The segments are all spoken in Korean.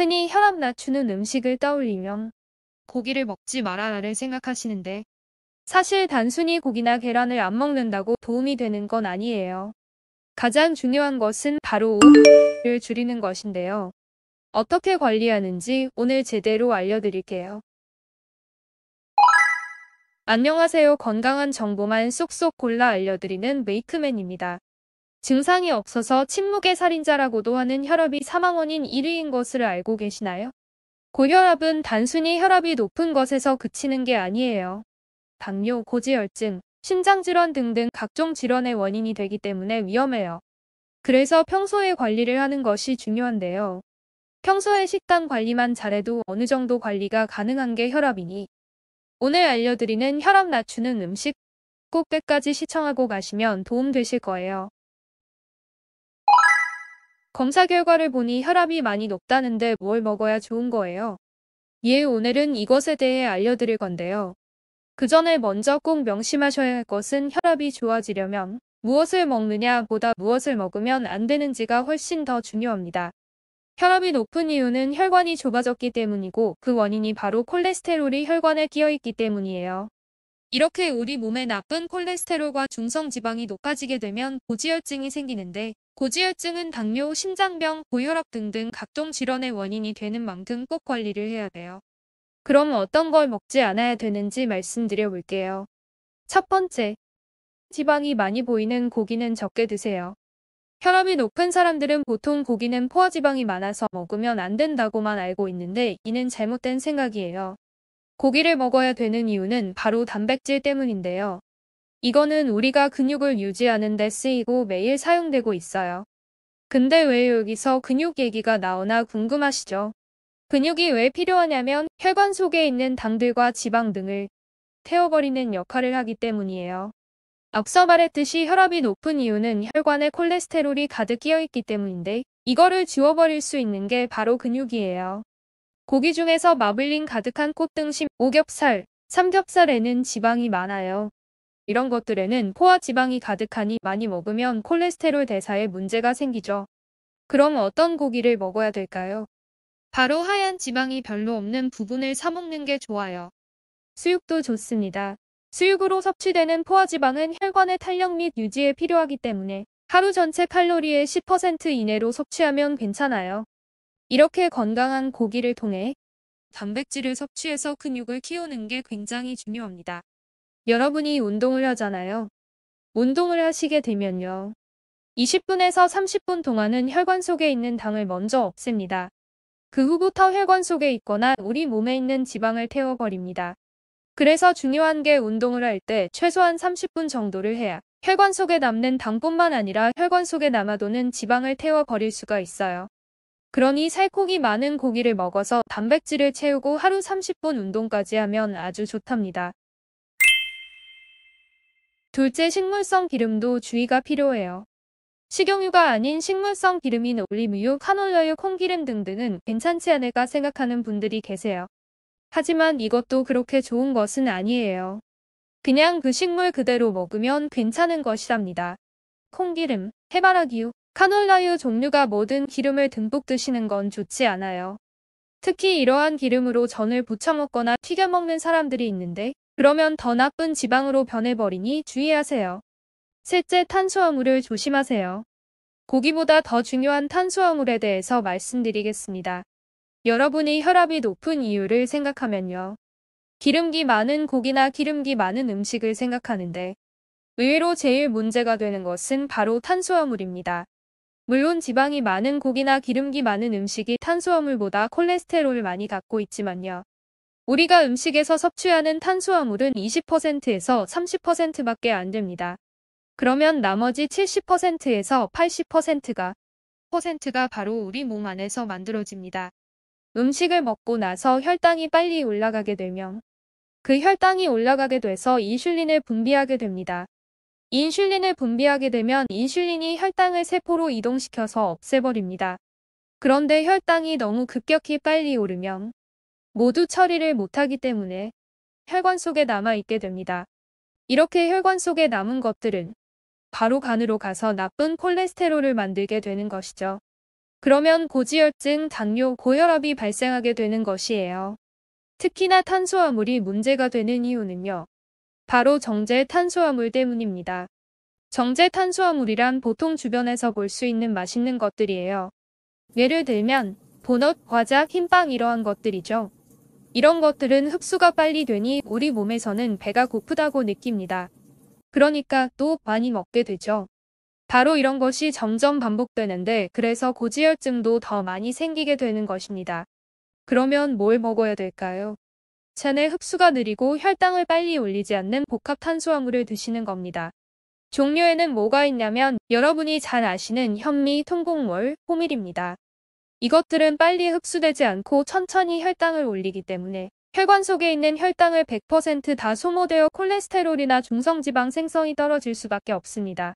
흔히 혈압 낮추는 음식을 떠올리면 고기를 먹지 말아라를 생각하시는데 사실 단순히 고기나 계란을 안 먹는다고 도움이 되는 건 아니에요. 가장 중요한 것은 바로 우를 줄이는 것인데요. 어떻게 관리하는지 오늘 제대로 알려드릴게요. 안녕하세요. 건강한 정보만 쏙쏙 골라 알려드리는 메이크맨입니다. 증상이 없어서 침묵의 살인자라고도 하는 혈압이 사망원인 1위인 것을 알고 계시나요? 고혈압은 단순히 혈압이 높은 것에서 그치는 게 아니에요. 당뇨, 고지혈증, 심장질환 등등 각종 질환의 원인이 되기 때문에 위험해요. 그래서 평소에 관리를 하는 것이 중요한데요. 평소에 식단 관리만 잘해도 어느 정도 관리가 가능한 게 혈압이니 오늘 알려드리는 혈압 낮추는 음식 꼭 끝까지 시청하고 가시면 도움 되실 거예요. 검사 결과를 보니 혈압이 많이 높다는데 뭘 먹어야 좋은 거예요. 예, 오늘은 이것에 대해 알려드릴 건데요. 그 전에 먼저 꼭 명심하셔야 할 것은 혈압이 좋아지려면 무엇을 먹느냐보다 무엇을 먹으면 안 되는지가 훨씬 더 중요합니다. 혈압이 높은 이유는 혈관이 좁아졌기 때문이고 그 원인이 바로 콜레스테롤이 혈관에 끼어 있기 때문이에요. 이렇게 우리 몸에 나쁜 콜레스테롤과 중성지방이 높아지게 되면 고지혈증이 생기는데 고지혈증은 당뇨, 심장병, 고혈압 등등 각종 질환의 원인이 되는 만큼 꼭 관리를 해야 돼요. 그럼 어떤 걸 먹지 않아야 되는지 말씀드려 볼게요. 첫 번째, 지방이 많이 보이는 고기는 적게 드세요. 혈압이 높은 사람들은 보통 고기는 포화지방이 많아서 먹으면 안 된다고만 알고 있는데 이는 잘못된 생각이에요. 고기를 먹어야 되는 이유는 바로 단백질 때문인데요. 이거는 우리가 근육을 유지하는 데 쓰이고 매일 사용되고 있어요. 근데 왜 여기서 근육 얘기가 나오나 궁금하시죠? 근육이 왜 필요하냐면 혈관 속에 있는 당들과 지방 등을 태워버리는 역할을 하기 때문이에요. 앞서 말했듯이 혈압이 높은 이유는 혈관에 콜레스테롤이 가득 끼어있기 때문인데 이거를 지워버릴 수 있는 게 바로 근육이에요. 고기 중에서 마블링 가득한 꽃등심, 오겹살, 삼겹살에는 지방이 많아요. 이런 것들에는 포화 지방이 가득하니 많이 먹으면 콜레스테롤 대사에 문제가 생기죠. 그럼 어떤 고기를 먹어야 될까요? 바로 하얀 지방이 별로 없는 부분을 사먹는 게 좋아요. 수육도 좋습니다. 수육으로 섭취되는 포화지방은 혈관의 탄력 및 유지에 필요하기 때문에 하루 전체 칼로리의 10% 이내로 섭취하면 괜찮아요. 이렇게 건강한 고기를 통해 단백질을 섭취해서 근육을 키우는 게 굉장히 중요합니다. 여러분이 운동을 하잖아요. 운동을 하시게 되면요. 20분에서 30분 동안은 혈관 속에 있는 당을 먼저 없앱니다. 그 후부터 혈관 속에 있거나 우리 몸에 있는 지방을 태워버립니다. 그래서 중요한 게 운동을 할 때 최소한 30분 정도를 해야 혈관 속에 남는 당뿐만 아니라 혈관 속에 남아도는 지방을 태워버릴 수가 있어요. 그러니 살코기 많은 고기를 먹어서 단백질을 채우고 하루 30분 운동까지 하면 아주 좋답니다. 둘째 식물성 기름도 주의가 필요해요. 식용유가 아닌 식물성 기름인 올리브유, 카놀라유, 콩기름 등등은 괜찮지 않을까 생각하는 분들이 계세요. 하지만 이것도 그렇게 좋은 것은 아니에요. 그냥 그 식물 그대로 먹으면 괜찮은 것이랍니다. 콩기름, 해바라기유, 카놀라유 종류가 모든 기름을 듬뿍 드시는 건 좋지 않아요. 특히 이러한 기름으로 전을 부쳐 먹거나 튀겨 먹는 사람들이 있는데 그러면 더 나쁜 지방으로 변해버리니 주의하세요. 셋째 탄수화물을 조심하세요. 고기보다 더 중요한 탄수화물에 대해서 말씀드리겠습니다. 여러분이 혈압이 높은 이유를 생각하면요. 기름기 많은 고기나 기름기 많은 음식을 생각하는데 의외로 제일 문제가 되는 것은 바로 탄수화물입니다. 물론 지방이 많은 고기나 기름기 많은 음식이 탄수화물보다 콜레스테롤을 많이 갖고 있지만요. 우리가 음식에서 섭취하는 탄수화물은 20%에서 30%밖에 안 됩니다. 그러면 나머지 70%에서 80%가 퍼센트가 바로 우리 몸 안에서 만들어집니다. 음식을 먹고 나서 혈당이 빨리 올라가게 되면 그 혈당이 올라가게 돼서 인슐린을 분비하게 됩니다. 인슐린을 분비하게 되면 인슐린이 혈당을 세포로 이동시켜서 없애버립니다. 그런데 혈당이 너무 급격히 빨리 오르면 모두 처리를 못하기 때문에 혈관 속에 남아있게 됩니다. 이렇게 혈관 속에 남은 것들은 바로 간으로 가서 나쁜 콜레스테롤을 만들게 되는 것이죠. 그러면 고지혈증, 당뇨, 고혈압이 발생하게 되는 것이에요. 특히나 탄수화물이 문제가 되는 이유는요. 바로 정제 탄수화물 때문입니다. 정제 탄수화물이란 보통 주변에서 볼 수 있는 맛있는 것들이에요. 예를 들면 본업, 과자, 흰빵 이러한 것들이죠. 이런 것들은 흡수가 빨리 되니 우리 몸에서는 배가 고프다고 느낍니다. 그러니까 또 많이 먹게 되죠. 바로 이런 것이 점점 반복되는데 그래서 고지혈증도 더 많이 생기게 되는 것입니다. 그러면 뭘 먹어야 될까요? 액체내 흡수가 느리고 혈당을 빨리 올리지 않는 복합 탄수화물을 드시는 겁니다. 종류에는 뭐가 있냐면 여러분이 잘 아시는 현미, 통곡물, 호밀입니다. 이것들은 빨리 흡수되지 않고 천천히 혈당을 올리기 때문에 혈관 속에 있는 혈당을 100%다 소모되어 콜레스테롤이나 중성지방 생성이 떨어질 수밖에 없습니다.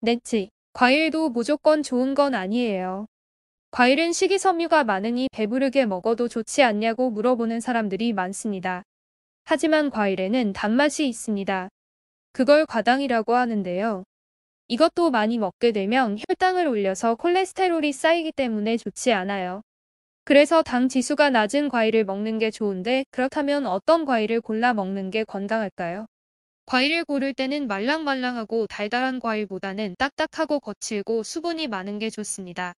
넷째, 네, 과일도 무조건 좋은 건 아니에요. 과일은 식이섬유가 많으니 배부르게 먹어도 좋지 않냐고 물어보는 사람들이 많습니다. 하지만 과일에는 단맛이 있습니다. 그걸 과당이라고 하는데요. 이것도 많이 먹게 되면 혈당을 올려서 콜레스테롤이 쌓이기 때문에 좋지 않아요. 그래서 당 지수가 낮은 과일을 먹는 게 좋은데 그렇다면 어떤 과일을 골라 먹는 게 건강할까요? 과일을 고를 때는 말랑말랑하고 달달한 과일보다는 딱딱하고 거칠고 수분이 많은 게 좋습니다.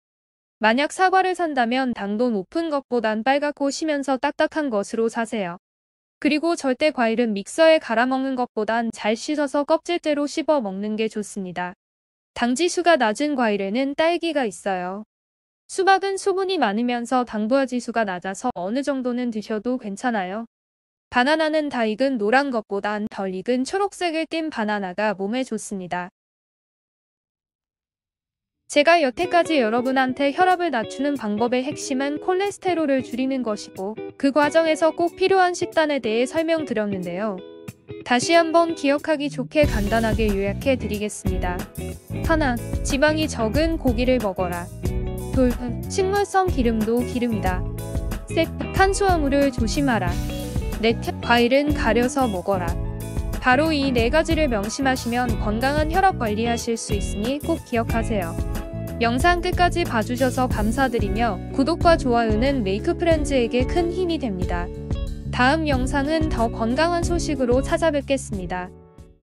만약 사과를 산다면 당도 높은 것보단 빨갛고 쉬면서 딱딱한 것으로 사세요. 그리고 절대 과일은 믹서에 갈아먹는 것보단 잘 씻어서 껍질째로 씹어 먹는 게 좋습니다. 당지수가 낮은 과일에는 딸기가 있어요. 수박은 수분이 많으면서 당부하 지수가 낮아서 어느 정도는 드셔도 괜찮아요. 바나나는 다 익은 노란 것보단 덜 익은 초록색을 띤 바나나가 몸에 좋습니다. 제가 여태까지 여러분한테 혈압을 낮추는 방법의 핵심은 콜레스테롤을 줄이는 것이고 그 과정에서 꼭 필요한 식단에 대해 설명드렸는데요. 다시 한번 기억하기 좋게 간단하게 요약해 드리겠습니다. 하나, 지방이 적은 고기를 먹어라. 둘, 식물성 기름도 기름이다. 셋, 탄수화물을 조심하라. 넷, 과일은 가려서 먹어라. 바로 이 네 가지를 명심하시면 건강한 혈압 관리하실 수 있으니 꼭 기억하세요. 영상 끝까지 봐주셔서 감사드리며 구독과 좋아요는 메이크프렌즈에게 큰 힘이 됩니다. 다음 영상은 더 건강한 소식으로 찾아뵙겠습니다.